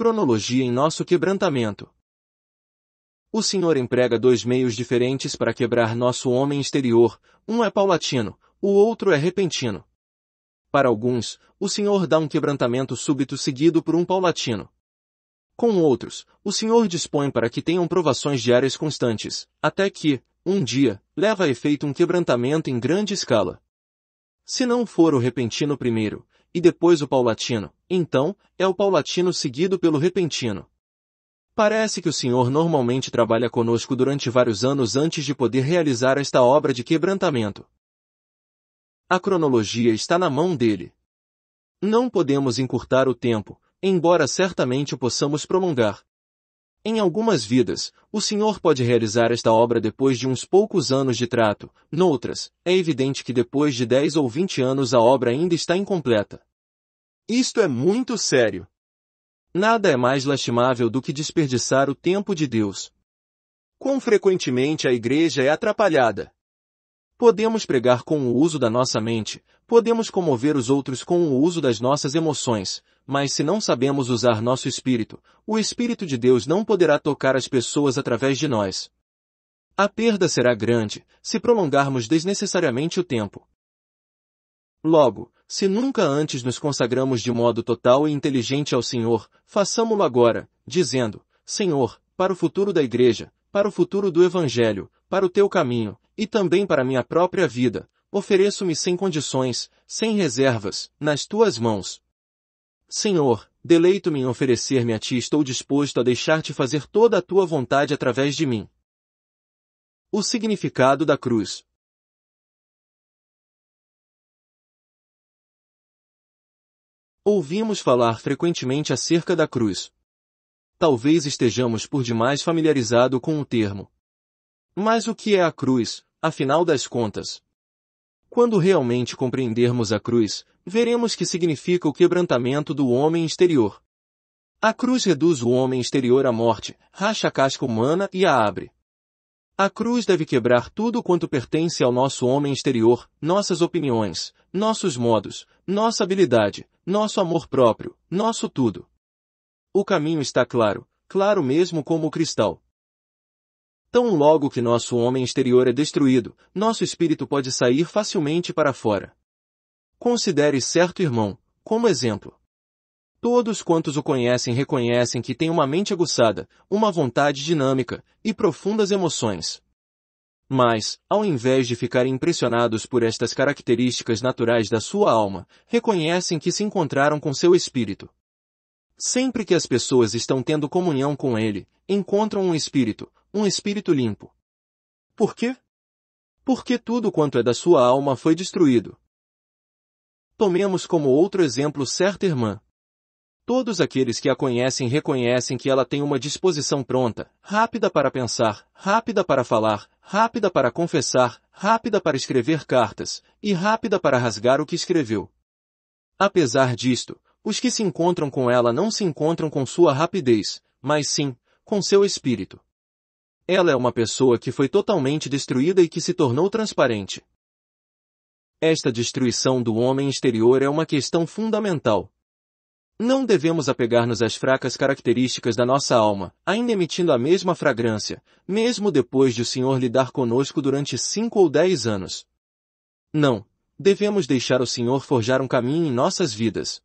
cronologia em nosso quebrantamento. O Senhor emprega dois meios diferentes para quebrar nosso homem exterior, um é paulatino, o outro é repentino. Para alguns, o Senhor dá um quebrantamento súbito seguido por um paulatino. Com outros, o Senhor dispõe para que tenham provações diárias constantes, até que, um dia, leva a efeito um quebrantamento em grande escala. Se não for o repentino primeiro, e depois o paulatino, então, é o paulatino seguido pelo repentino. Parece que o Senhor normalmente trabalha conosco durante vários anos antes de poder realizar esta obra de quebrantamento. A cronologia está na mão dele. Não podemos encurtar o tempo, embora certamente o possamos prolongar, em algumas vidas, o Senhor pode realizar esta obra depois de uns poucos anos de trato, noutras, é evidente que depois de 10 ou 20 anos a obra ainda está incompleta. Isto é muito sério. Nada é mais lastimável do que desperdiçar o tempo de Deus. Quão frequentemente a igreja é atrapalhada? Podemos pregar com o uso da nossa mente, podemos comover os outros com o uso das nossas emoções, mas se não sabemos usar nosso espírito, o Espírito de Deus não poderá tocar as pessoas através de nós. A perda será grande se prolongarmos desnecessariamente o tempo. Logo, se nunca antes nos consagramos de modo total e inteligente ao Senhor, façamo-lo agora, dizendo, Senhor, para o futuro da Igreja, para o futuro do Evangelho, para o teu caminho, e também para minha própria vida, ofereço-me sem condições, sem reservas, nas tuas mãos. Senhor, deleito-me em oferecer-me a ti estou disposto a deixar-te fazer toda a tua vontade através de mim. O significado da cruz. Ouvimos falar frequentemente acerca da cruz. Talvez estejamos por demais familiarizado com o termo. Mas o que é a cruz, afinal das contas? Quando realmente compreendermos a cruz, veremos que significa o quebrantamento do homem exterior. A cruz reduz o homem exterior à morte, racha a casca humana e a abre. A cruz deve quebrar tudo quanto pertence ao nosso homem exterior, nossas opiniões, nossos modos, nossa habilidade, nosso amor próprio, nosso tudo. O caminho está claro, claro mesmo como o cristal, Tão logo que nosso homem exterior é destruído, nosso espírito pode sair facilmente para fora. Considere certo irmão, como exemplo. Todos quantos o conhecem reconhecem que tem uma mente aguçada, uma vontade dinâmica e profundas emoções. Mas, ao invés de ficarem impressionados por estas características naturais da sua alma, reconhecem que se encontraram com seu espírito. Sempre que as pessoas estão tendo comunhão com ele, encontram um espírito, um espírito limpo. Por quê? Porque tudo quanto é da sua alma foi destruído. Tomemos como outro exemplo certa irmã. Todos aqueles que a conhecem reconhecem que ela tem uma disposição pronta, rápida para pensar, rápida para falar, rápida para confessar, rápida para escrever cartas, e rápida para rasgar o que escreveu. Apesar disto, os que se encontram com ela não se encontram com sua rapidez, mas sim, com seu espírito. Ela é uma pessoa que foi totalmente destruída e que se tornou transparente. Esta destruição do homem exterior é uma questão fundamental. Não devemos apegar-nos às fracas características da nossa alma, ainda emitindo a mesma fragrância, mesmo depois de o Senhor lidar conosco durante cinco ou dez anos. Não, devemos deixar o Senhor forjar um caminho em nossas vidas.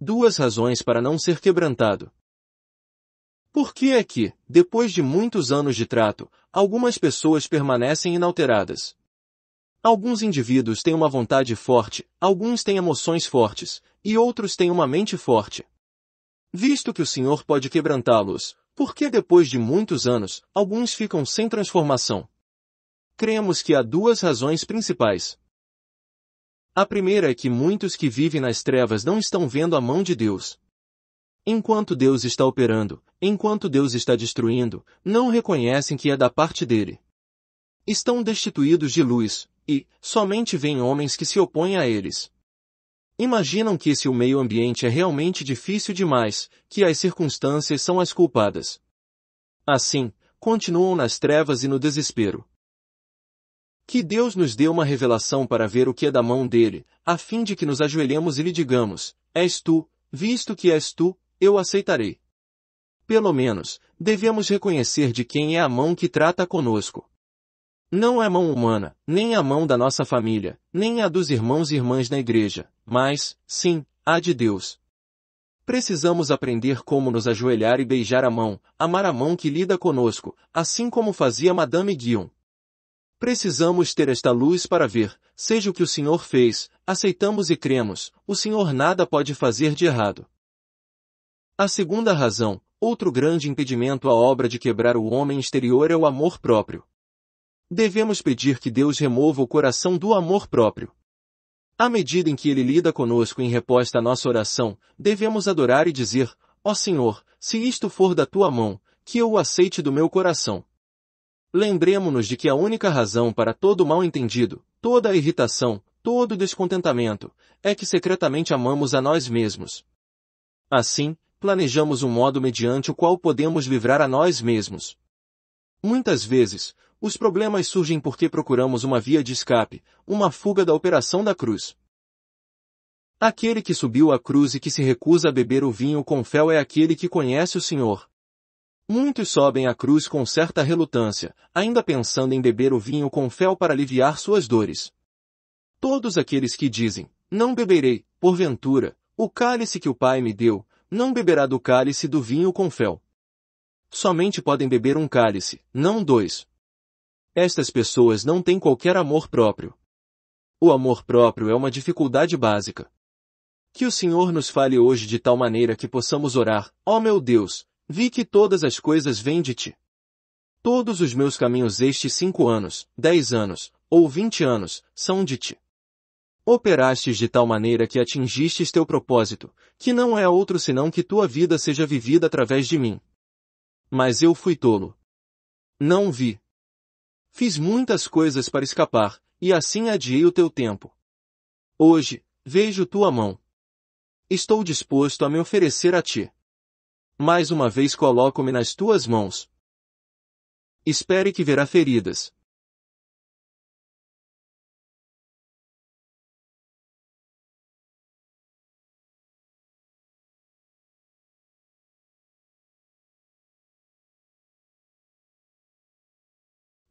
Duas razões para não ser quebrantado. Por que é que, depois de muitos anos de trato, algumas pessoas permanecem inalteradas? Alguns indivíduos têm uma vontade forte, alguns têm emoções fortes, e outros têm uma mente forte. Visto que o Senhor pode quebrantá-los, por que depois de muitos anos, alguns ficam sem transformação? Cremos que há duas razões principais. A primeira é que muitos que vivem nas trevas não estão vendo a mão de Deus. Enquanto Deus está operando, enquanto Deus está destruindo, não reconhecem que é da parte dele. Estão destituídos de luz, e somente vêm homens que se opõem a eles. Imaginam que se o meio ambiente é realmente difícil demais, que as circunstâncias são as culpadas. Assim, continuam nas trevas e no desespero. Que Deus nos dê uma revelação para ver o que é da mão dele, a fim de que nos ajoelhemos e lhe digamos, és tu, visto que és tu, eu aceitarei. Pelo menos, devemos reconhecer de quem é a mão que trata conosco. Não é mão humana, nem a mão da nossa família, nem a dos irmãos e irmãs na igreja, mas, sim, a de Deus. Precisamos aprender como nos ajoelhar e beijar a mão, amar a mão que lida conosco, assim como fazia Madame Guion. Precisamos ter esta luz para ver, seja o que o Senhor fez, aceitamos e cremos, o Senhor nada pode fazer de errado. A segunda razão, outro grande impedimento à obra de quebrar o homem exterior é o amor próprio. Devemos pedir que Deus remova o coração do amor próprio. À medida em que Ele lida conosco em resposta à nossa oração, devemos adorar e dizer, ó oh Senhor, se isto for da tua mão, que eu o aceite do meu coração. Lembremos-nos de que a única razão para todo mal entendido, toda a irritação, todo descontentamento, é que secretamente amamos a nós mesmos. Assim, planejamos um modo mediante o qual podemos livrar a nós mesmos. Muitas vezes, os problemas surgem porque procuramos uma via de escape, uma fuga da operação da cruz. Aquele que subiu à cruz e que se recusa a beber o vinho com fel é aquele que conhece o Senhor. Muitos sobem à cruz com certa relutância, ainda pensando em beber o vinho com fel para aliviar suas dores. Todos aqueles que dizem, não beberei, porventura, o cálice que o Pai me deu, não beberá do cálice do vinho com fel. Somente podem beber um cálice, não dois. Estas pessoas não têm qualquer amor próprio. O amor próprio é uma dificuldade básica. Que o Senhor nos fale hoje de tal maneira que possamos orar, ó oh meu Deus, vi que todas as coisas vêm de ti. Todos os meus caminhos estes cinco anos, dez anos, ou vinte anos, são de ti. Operastes de tal maneira que atingistes teu propósito, que não é outro senão que tua vida seja vivida através de mim. Mas eu fui tolo. Não vi. Fiz muitas coisas para escapar, e assim adiei o teu tempo. Hoje, vejo tua mão. Estou disposto a me oferecer a ti. Mais uma vez coloco-me nas tuas mãos. Espere que verá feridas,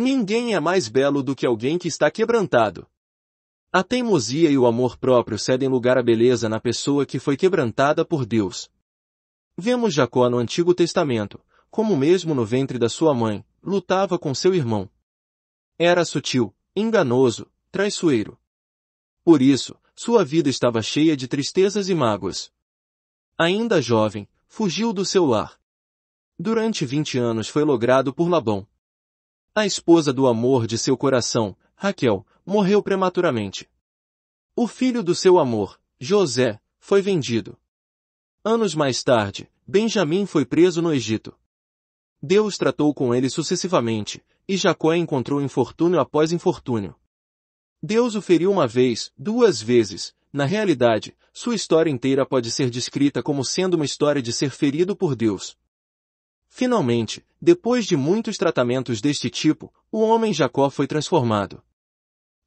Ninguém é mais belo do que alguém que está quebrantado. A teimosia e o amor próprio cedem lugar à beleza na pessoa que foi quebrantada por Deus. Vemos Jacó no Antigo Testamento, como mesmo no ventre da sua mãe, lutava com seu irmão. Era sutil, enganoso, traiçoeiro. Por isso, sua vida estava cheia de tristezas e mágoas. Ainda jovem, fugiu do seu lar. Durante vinte anos foi logrado por Labão, a esposa do amor de seu coração, Raquel, morreu prematuramente. O filho do seu amor, José, foi vendido. Anos mais tarde, Benjamim foi preso no Egito. Deus tratou com ele sucessivamente, e Jacó encontrou infortúnio após infortúnio. Deus o feriu uma vez, duas vezes, na realidade, sua história inteira pode ser descrita como sendo uma história de ser ferido por Deus, Finalmente, depois de muitos tratamentos deste tipo, o homem Jacó foi transformado.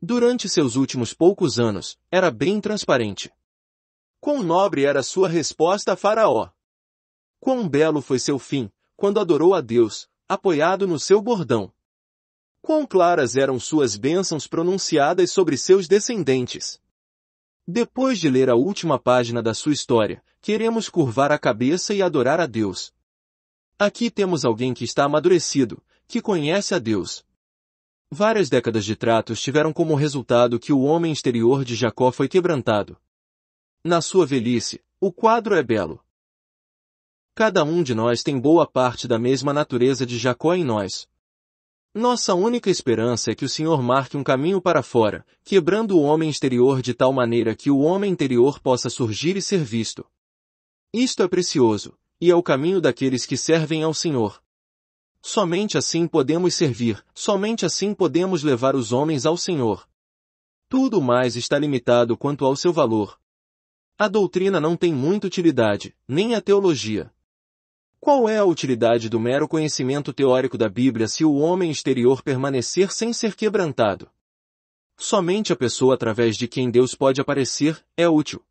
Durante seus últimos poucos anos, era bem transparente. Quão nobre era sua resposta a Faraó! Quão belo foi seu fim, quando adorou a Deus, apoiado no seu bordão! Quão claras eram suas bênçãos pronunciadas sobre seus descendentes! Depois de ler a última página da sua história, queremos curvar a cabeça e adorar a Deus, Aqui temos alguém que está amadurecido, que conhece a Deus. Várias décadas de tratos tiveram como resultado que o homem exterior de Jacó foi quebrantado. Na sua velhice, o quadro é belo. Cada um de nós tem boa parte da mesma natureza de Jacó em nós. Nossa única esperança é que o Senhor marque um caminho para fora, quebrando o homem exterior de tal maneira que o homem interior possa surgir e ser visto. Isto é precioso e ao é caminho daqueles que servem ao Senhor. Somente assim podemos servir, somente assim podemos levar os homens ao Senhor. Tudo mais está limitado quanto ao seu valor. A doutrina não tem muita utilidade, nem a teologia. Qual é a utilidade do mero conhecimento teórico da Bíblia se o homem exterior permanecer sem ser quebrantado? Somente a pessoa através de quem Deus pode aparecer é útil.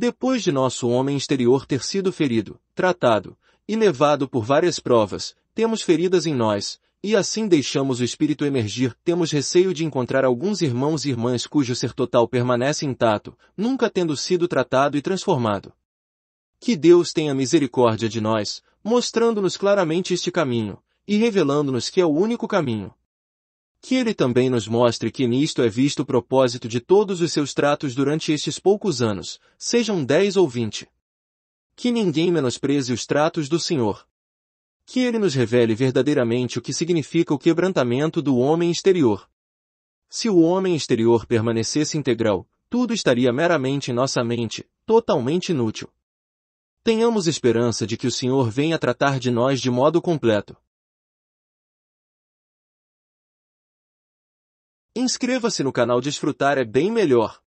Depois de nosso homem exterior ter sido ferido, tratado e levado por várias provas, temos feridas em nós, e assim deixamos o espírito emergir, temos receio de encontrar alguns irmãos e irmãs cujo ser total permanece intacto, nunca tendo sido tratado e transformado. Que Deus tenha misericórdia de nós, mostrando-nos claramente este caminho, e revelando-nos que é o único caminho. Que ele também nos mostre que nisto é visto o propósito de todos os seus tratos durante estes poucos anos, sejam dez ou vinte. Que ninguém menospreze os tratos do Senhor. Que ele nos revele verdadeiramente o que significa o quebrantamento do homem exterior. Se o homem exterior permanecesse integral, tudo estaria meramente em nossa mente, totalmente inútil. Tenhamos esperança de que o Senhor venha tratar de nós de modo completo. Inscreva-se no canal Desfrutar é bem melhor.